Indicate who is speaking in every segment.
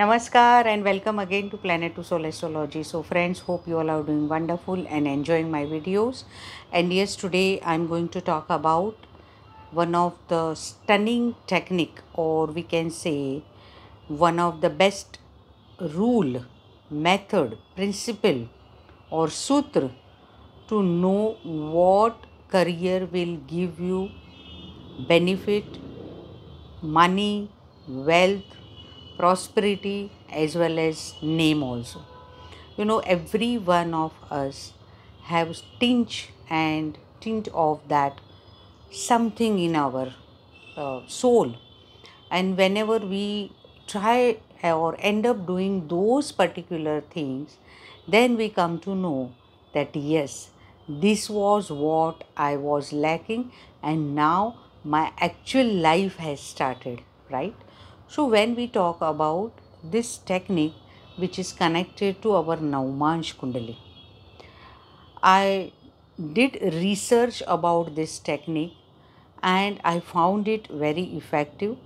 Speaker 1: Namaskar and welcome again to Planet to Soul Astrology. So friends, hope you all are doing wonderful and enjoying my videos. And yes, today I'm going to talk about one of the stunning technique or we can say one of the best rule, method, principle or sutra to know what career will give you benefit, money, wealth prosperity as well as name also you know every one of us have tinge and tint of that something in our uh, soul and whenever we try or end up doing those particular things then we come to know that yes this was what i was lacking and now my actual life has started right so, when we talk about this technique which is connected to our Naumansh Kundali, I did research about this technique and I found it very effective.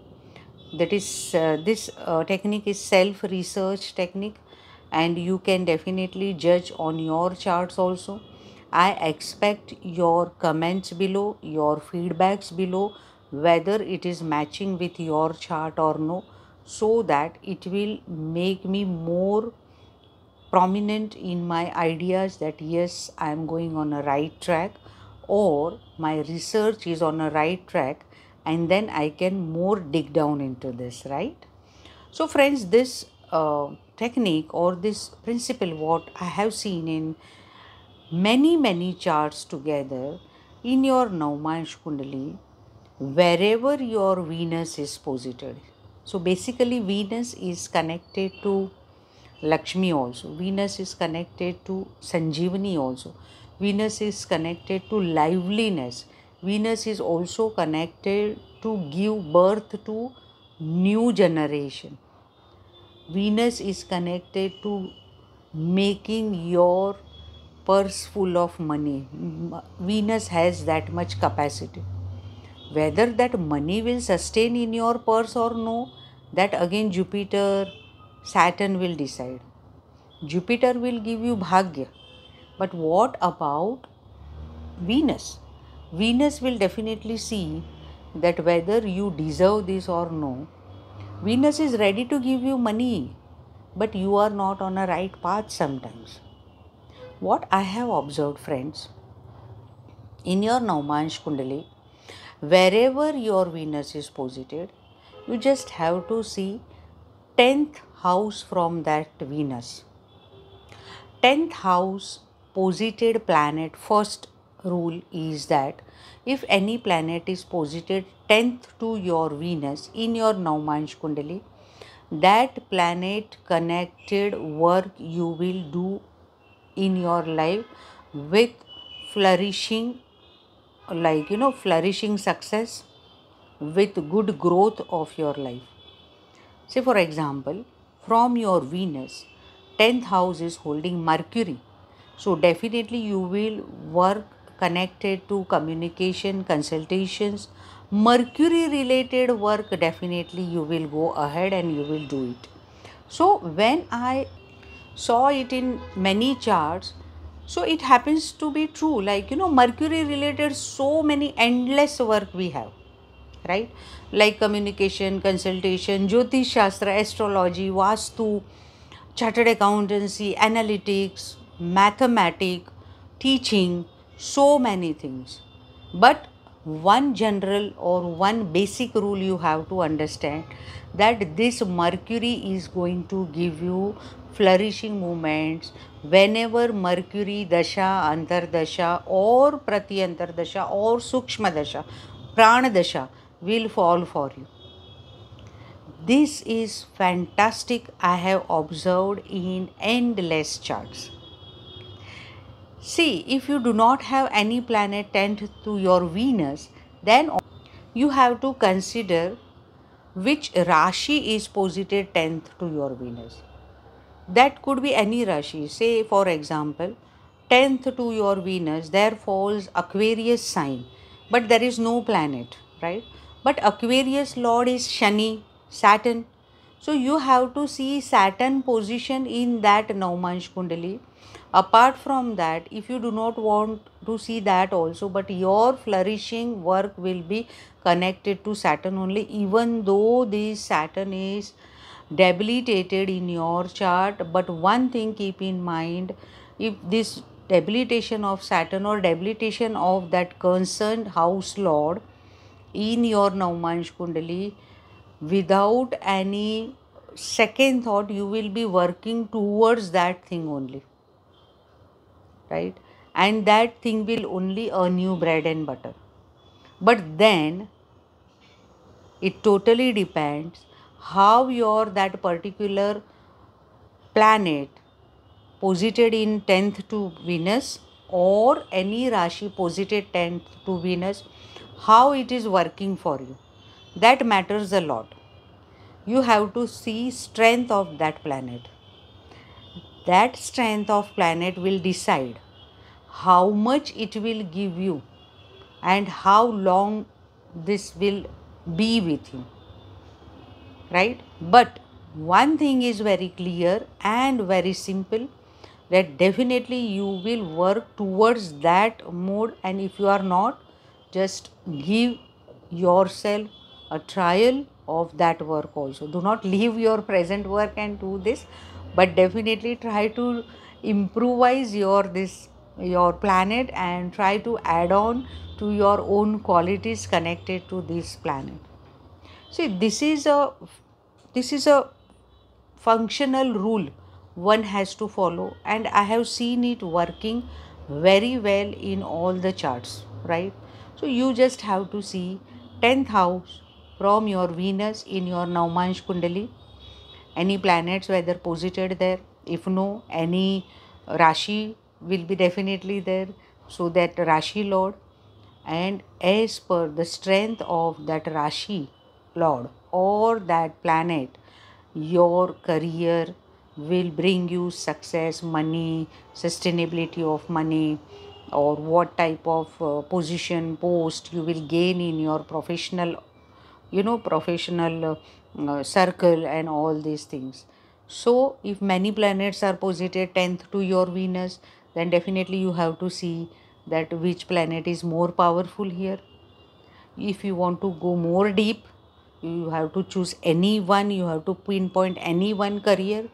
Speaker 1: That is, uh, this uh, technique is self research technique and you can definitely judge on your charts also. I expect your comments below, your feedbacks below whether it is matching with your chart or no so that it will make me more prominent in my ideas that yes i am going on a right track or my research is on a right track and then i can more dig down into this right so friends this uh, technique or this principle what i have seen in many many charts together in your naumansh kundali wherever your Venus is posited. So basically, Venus is connected to Lakshmi also, Venus is connected to Sanjeevani also, Venus is connected to liveliness, Venus is also connected to give birth to new generation. Venus is connected to making your purse full of money. Venus has that much capacity. Whether that money will sustain in your purse or no, that again Jupiter, Saturn will decide. Jupiter will give you Bhagya. But what about Venus? Venus will definitely see that whether you deserve this or no. Venus is ready to give you money, but you are not on a right path sometimes. What I have observed, friends, in your Naumansh Kundali, wherever your Venus is posited, you just have to see 10th house from that Venus. 10th house posited planet, first rule is that if any planet is posited 10th to your Venus in your Naumansh Kundali, that planet connected work you will do in your life with flourishing like you know flourishing success with good growth of your life say for example from your venus 10th house is holding mercury so definitely you will work connected to communication consultations mercury related work definitely you will go ahead and you will do it so when i saw it in many charts so it happens to be true like you know mercury related so many endless work we have right like communication consultation jyotish shastra astrology vastu chartered accountancy analytics mathematics teaching so many things but one general or one basic rule you have to understand that this Mercury is going to give you flourishing movements whenever Mercury Dasha, Antardasha or prati dasha or Sukshma Dasha, Prana Dasha will fall for you. This is fantastic I have observed in endless charts. See, if you do not have any planet tenth to your Venus, then you have to consider which Rashi is posited 10th to your Venus. That could be any Rashi. Say, for example, 10th to your Venus, there falls Aquarius sign, but there is no planet, right? But Aquarius lord is Shani, Saturn. So you have to see Saturn position in that Naumansh Kundali apart from that if you do not want to see that also but your flourishing work will be connected to saturn only even though this saturn is debilitated in your chart but one thing keep in mind if this debilitation of saturn or debilitation of that concerned house lord in your naumansh kundali without any second thought you will be working towards that thing only right and that thing will only earn you bread and butter but then it totally depends how your that particular planet posited in 10th to venus or any rashi posited 10th to venus how it is working for you that matters a lot you have to see strength of that planet that strength of planet will decide how much it will give you and how long this will be with you right but one thing is very clear and very simple that definitely you will work towards that mode and if you are not just give yourself a trial of that work also do not leave your present work and do this but definitely try to improvise your this your planet and try to add on to your own qualities connected to this planet see this is a this is a functional rule one has to follow and i have seen it working very well in all the charts right so you just have to see 10th house from your venus in your naumansh kundali any planets whether posited there if no any rashi will be definitely there so that rashi lord and as per the strength of that rashi lord or that planet your career will bring you success money sustainability of money or what type of uh, position post you will gain in your professional you know professional uh, uh, circle and all these things so if many planets are posited 10th to your venus then definitely you have to see that which planet is more powerful here if you want to go more deep you have to choose any one. you have to pinpoint any one career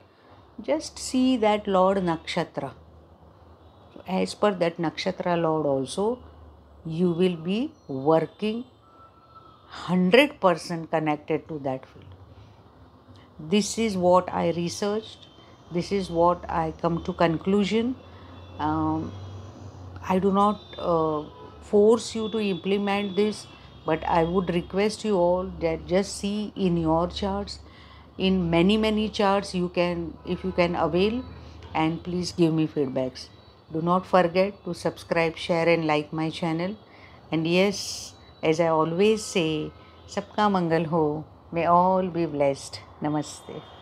Speaker 1: just see that lord nakshatra as per that nakshatra lord also you will be working 100% connected to that field. This is what I researched. This is what I come to conclusion. Um, I do not uh, force you to implement this, but I would request you all that just see in your charts. In many many charts, you can if you can avail, and please give me feedbacks. Do not forget to subscribe, share, and like my channel. And yes, as I always say सबका मंगल हो मे all be blessed नमस्ते